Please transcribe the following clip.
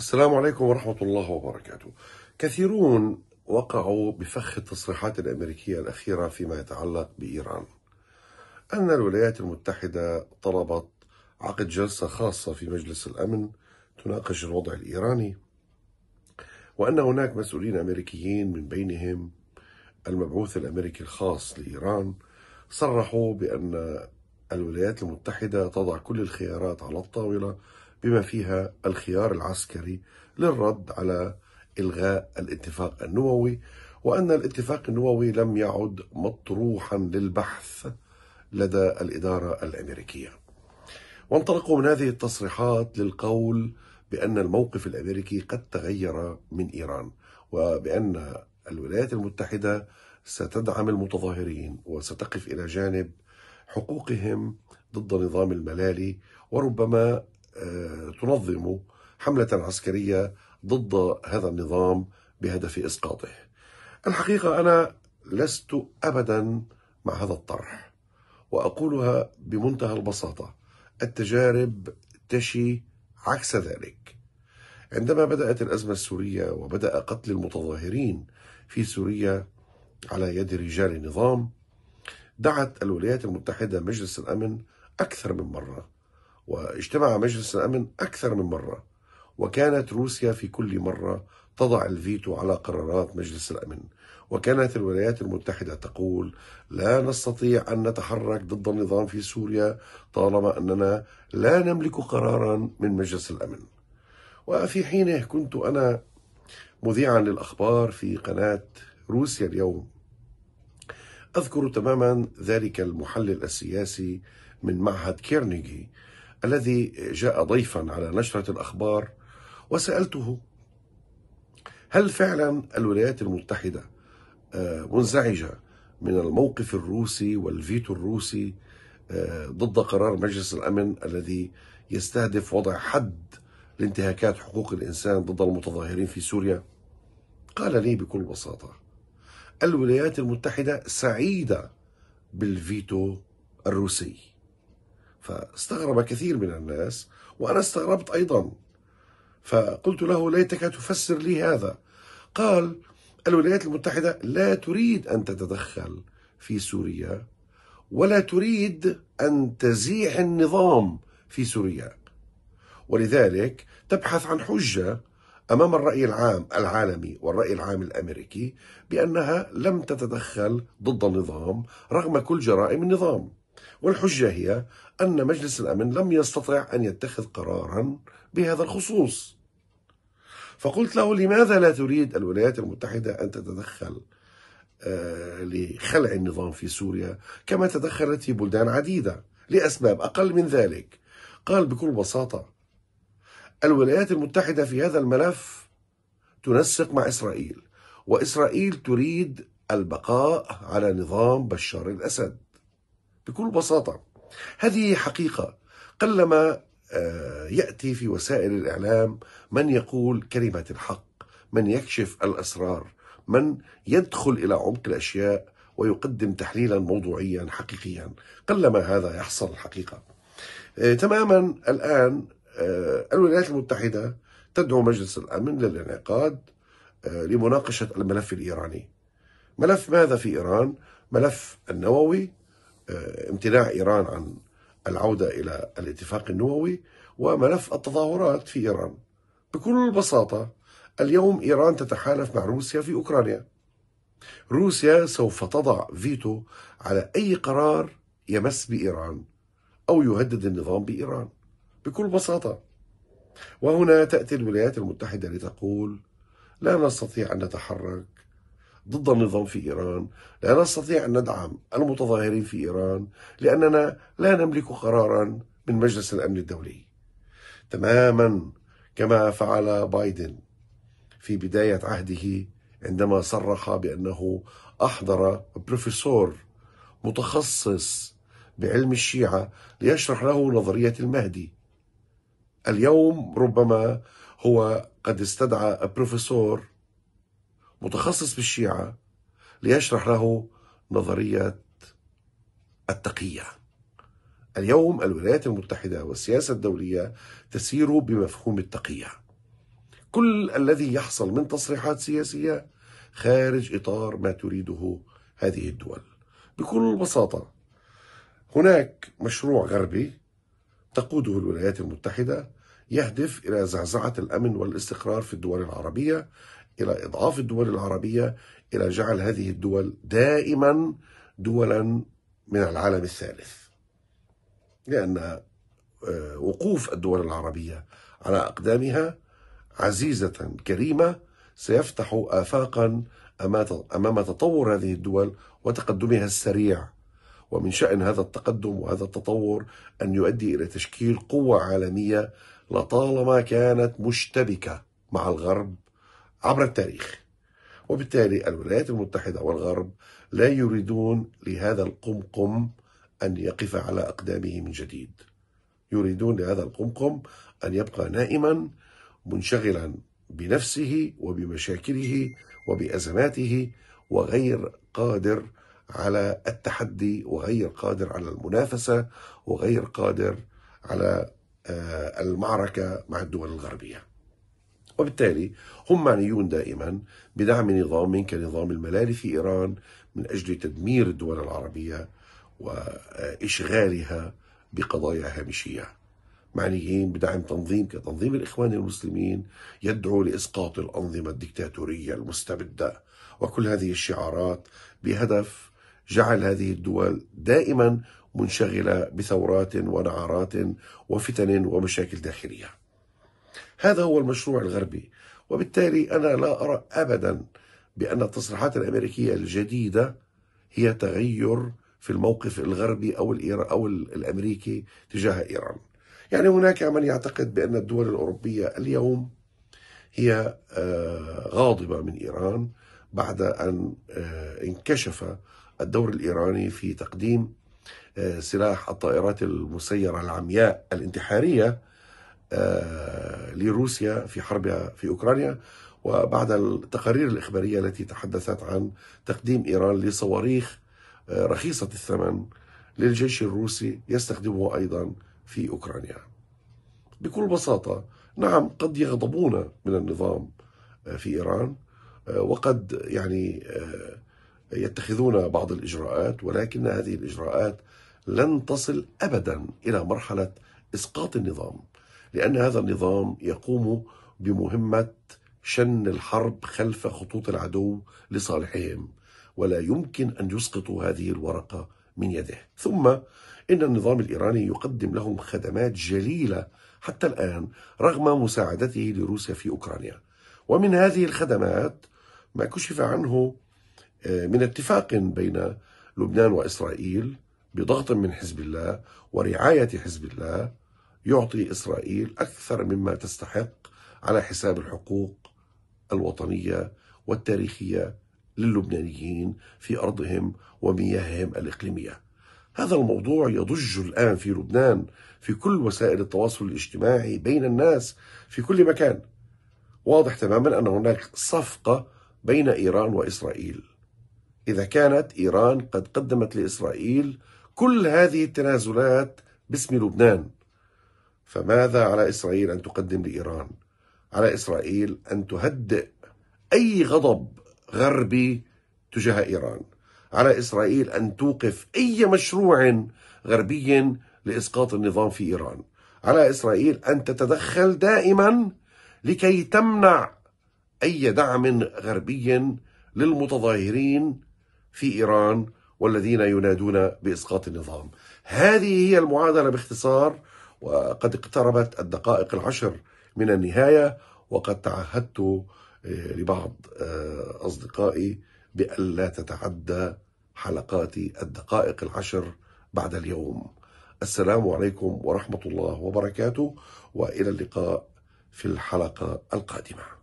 السلام عليكم ورحمة الله وبركاته كثيرون وقعوا بفخ التصريحات الأمريكية الأخيرة فيما يتعلق بإيران أن الولايات المتحدة طلبت عقد جلسة خاصة في مجلس الأمن تناقش الوضع الإيراني وأن هناك مسؤولين أمريكيين من بينهم المبعوث الأمريكي الخاص لإيران صرحوا بأن الولايات المتحدة تضع كل الخيارات على الطاولة بما فيها الخيار العسكري للرد على إلغاء الاتفاق النووي وأن الاتفاق النووي لم يعد مطروحا للبحث لدى الإدارة الأمريكية وانطلقوا من هذه التصريحات للقول بأن الموقف الأمريكي قد تغير من إيران وبأن الولايات المتحدة ستدعم المتظاهرين وستقف إلى جانب حقوقهم ضد نظام الملالي وربما آه، تنظم حملة عسكرية ضد هذا النظام بهدف إسقاطه الحقيقة أنا لست أبدا مع هذا الطرح وأقولها بمنتهى البساطة التجارب تشي عكس ذلك عندما بدأت الأزمة السورية وبدأ قتل المتظاهرين في سوريا على يد رجال النظام دعت الولايات المتحدة مجلس الأمن أكثر من مرة واجتمع مجلس الأمن أكثر من مرة وكانت روسيا في كل مرة تضع الفيتو على قرارات مجلس الأمن وكانت الولايات المتحدة تقول لا نستطيع أن نتحرك ضد النظام في سوريا طالما أننا لا نملك قرارا من مجلس الأمن وفي حينه كنت أنا مذيعا للأخبار في قناة روسيا اليوم أذكر تماما ذلك المحلل السياسي من معهد كيرنيجي الذي جاء ضيفا على نشرة الأخبار وسألته هل فعلا الولايات المتحدة آه، منزعجة من الموقف الروسي والفيتو الروسي آه، ضد قرار مجلس الأمن الذي يستهدف وضع حد لانتهاكات حقوق الإنسان ضد المتظاهرين في سوريا قال لي بكل بساطة الولايات المتحدة سعيدة بالفيتو الروسي فاستغرب كثير من الناس وأنا استغربت أيضا فقلت له ليتك تفسر لي هذا قال الولايات المتحدة لا تريد أن تتدخل في سوريا ولا تريد أن تزيح النظام في سوريا ولذلك تبحث عن حجة أمام الرأي العام العالمي والرأي العام الأمريكي بأنها لم تتدخل ضد النظام رغم كل جرائم النظام والحجة هي أن مجلس الأمن لم يستطع أن يتخذ قرارا بهذا الخصوص فقلت له لماذا لا تريد الولايات المتحدة أن تتدخل آه، لخلع النظام في سوريا كما تدخلت في بلدان عديدة لأسباب أقل من ذلك قال بكل بساطة الولايات المتحدة في هذا الملف تنسق مع إسرائيل وإسرائيل تريد البقاء على نظام بشار الأسد بكل بساطة هذه حقيقة قلما آه، يأتي في وسائل الإعلام من يقول كلمة الحق من يكشف الأسرار من يدخل إلى عمق الأشياء ويقدم تحليلا موضوعيا حقيقيا قلما هذا يحصل الحقيقة آه، تماما الآن آه، الولايات المتحدة تدعو مجلس الأمن للانعقاد لمناقشة الملف الإيراني ملف ماذا في إيران؟ ملف النووي آه، امتناع إيران عن العودة إلى الاتفاق النووي وملف التظاهرات في إيران بكل بساطة اليوم إيران تتحالف مع روسيا في أوكرانيا روسيا سوف تضع فيتو على أي قرار يمس بإيران أو يهدد النظام بإيران بكل بساطة وهنا تأتي الولايات المتحدة لتقول لا نستطيع أن نتحرك ضد النظام في إيران لا نستطيع أن ندعم المتظاهرين في إيران لأننا لا نملك قرارا من مجلس الأمن الدولي تماما كما فعل بايدن في بداية عهده عندما صرح بأنه أحضر بروفيسور متخصص بعلم الشيعة ليشرح له نظرية المهدي اليوم ربما هو قد استدعى بروفيسور متخصص بالشيعة ليشرح له نظرية التقية اليوم الولايات المتحدة والسياسة الدولية تسير بمفهوم التقية كل الذي يحصل من تصريحات سياسية خارج إطار ما تريده هذه الدول بكل بساطة هناك مشروع غربي تقوده الولايات المتحدة يهدف إلى زعزعة الأمن والاستقرار في الدول العربية إلى إضعاف الدول العربية إلى جعل هذه الدول دائما دولا من العالم الثالث لأن آه، وقوف الدول العربية على أقدامها عزيزة كريمة سيفتح آفاقا أمام تطور هذه الدول وتقدمها السريع ومن شأن هذا التقدم وهذا التطور أن يؤدي إلى تشكيل قوة عالمية لطالما كانت مشتبكة مع الغرب عبر التاريخ وبالتالي الولايات المتحدة والغرب لا يريدون لهذا القمقم أن يقف على أقدامه من جديد يريدون لهذا القمقم أن يبقى نائما منشغلا بنفسه وبمشاكله وبأزماته وغير قادر على التحدي وغير قادر على المنافسة وغير قادر على آه، المعركة مع الدول الغربية وبالتالي هم معنيون دائما بدعم نظام كنظام الملالي في إيران من أجل تدمير الدول العربية وإشغالها بقضايا هامشية معنيين بدعم تنظيم كتنظيم الإخوان المسلمين يدعو لإسقاط الأنظمة الدكتاتورية المستبدة وكل هذه الشعارات بهدف جعل هذه الدول دائما منشغله بثورات ونعارات وفتن ومشاكل داخليه هذا هو المشروع الغربي وبالتالي أنا لا أرى أبدا بأن التصريحات الأمريكية الجديدة هي تغير في الموقف الغربي أو, أو الأمريكي تجاه إيران يعني هناك من يعتقد بأن الدول الأوروبية اليوم هي آه، غاضبة من إيران بعد أن آه، انكشف الدور الإيراني في تقديم آه، سلاح الطائرات المسيرة العمياء الانتحارية آه، لروسيا في حربها في أوكرانيا وبعد التقارير الإخبارية التي تحدثت عن تقديم إيران لصواريخ آه، رخيصة الثمن للجيش الروسي يستخدمه أيضا في أوكرانيا بكل بساطة نعم قد يغضبون من النظام آه، في إيران وقد يعني يتخذون بعض الإجراءات ولكن هذه الإجراءات لن تصل أبدا إلى مرحلة إسقاط النظام لأن هذا النظام يقوم بمهمة شن الحرب خلف خطوط العدو لصالحهم ولا يمكن أن يسقطوا هذه الورقة من يده ثم إن النظام الإيراني يقدم لهم خدمات جليلة حتى الآن رغم مساعدته لروسيا في أوكرانيا ومن هذه الخدمات ما كشف عنه آه، من اتفاق بين لبنان وإسرائيل بضغط من حزب الله ورعاية حزب الله يعطي إسرائيل أكثر مما تستحق على حساب الحقوق الوطنية والتاريخية للبنانيين في أرضهم ومياههم الإقليمية هذا الموضوع يضج الآن في لبنان في كل وسائل التواصل الاجتماعي بين الناس في كل مكان واضح تماما أن هناك صفقة بين إيران وإسرائيل إذا كانت إيران قد قدمت لإسرائيل كل هذه التنازلات باسم لبنان فماذا على إسرائيل أن تقدم لإيران؟ على إسرائيل أن تهدئ أي غضب غربي تجاه إيران على إسرائيل أن توقف أي مشروع غربي لإسقاط النظام في إيران على إسرائيل أن تتدخل دائما لكي تمنع أي دعم غربي للمتظاهرين في إيران والذين ينادون بإسقاط النظام هذه هي المعادلة باختصار وقد اقتربت الدقائق العشر من النهاية وقد تعهدت آه، لبعض آه، أصدقائي بألا تتعدى حلقات الدقائق العشر بعد اليوم السلام عليكم ورحمة الله وبركاته وإلى اللقاء في الحلقة القادمة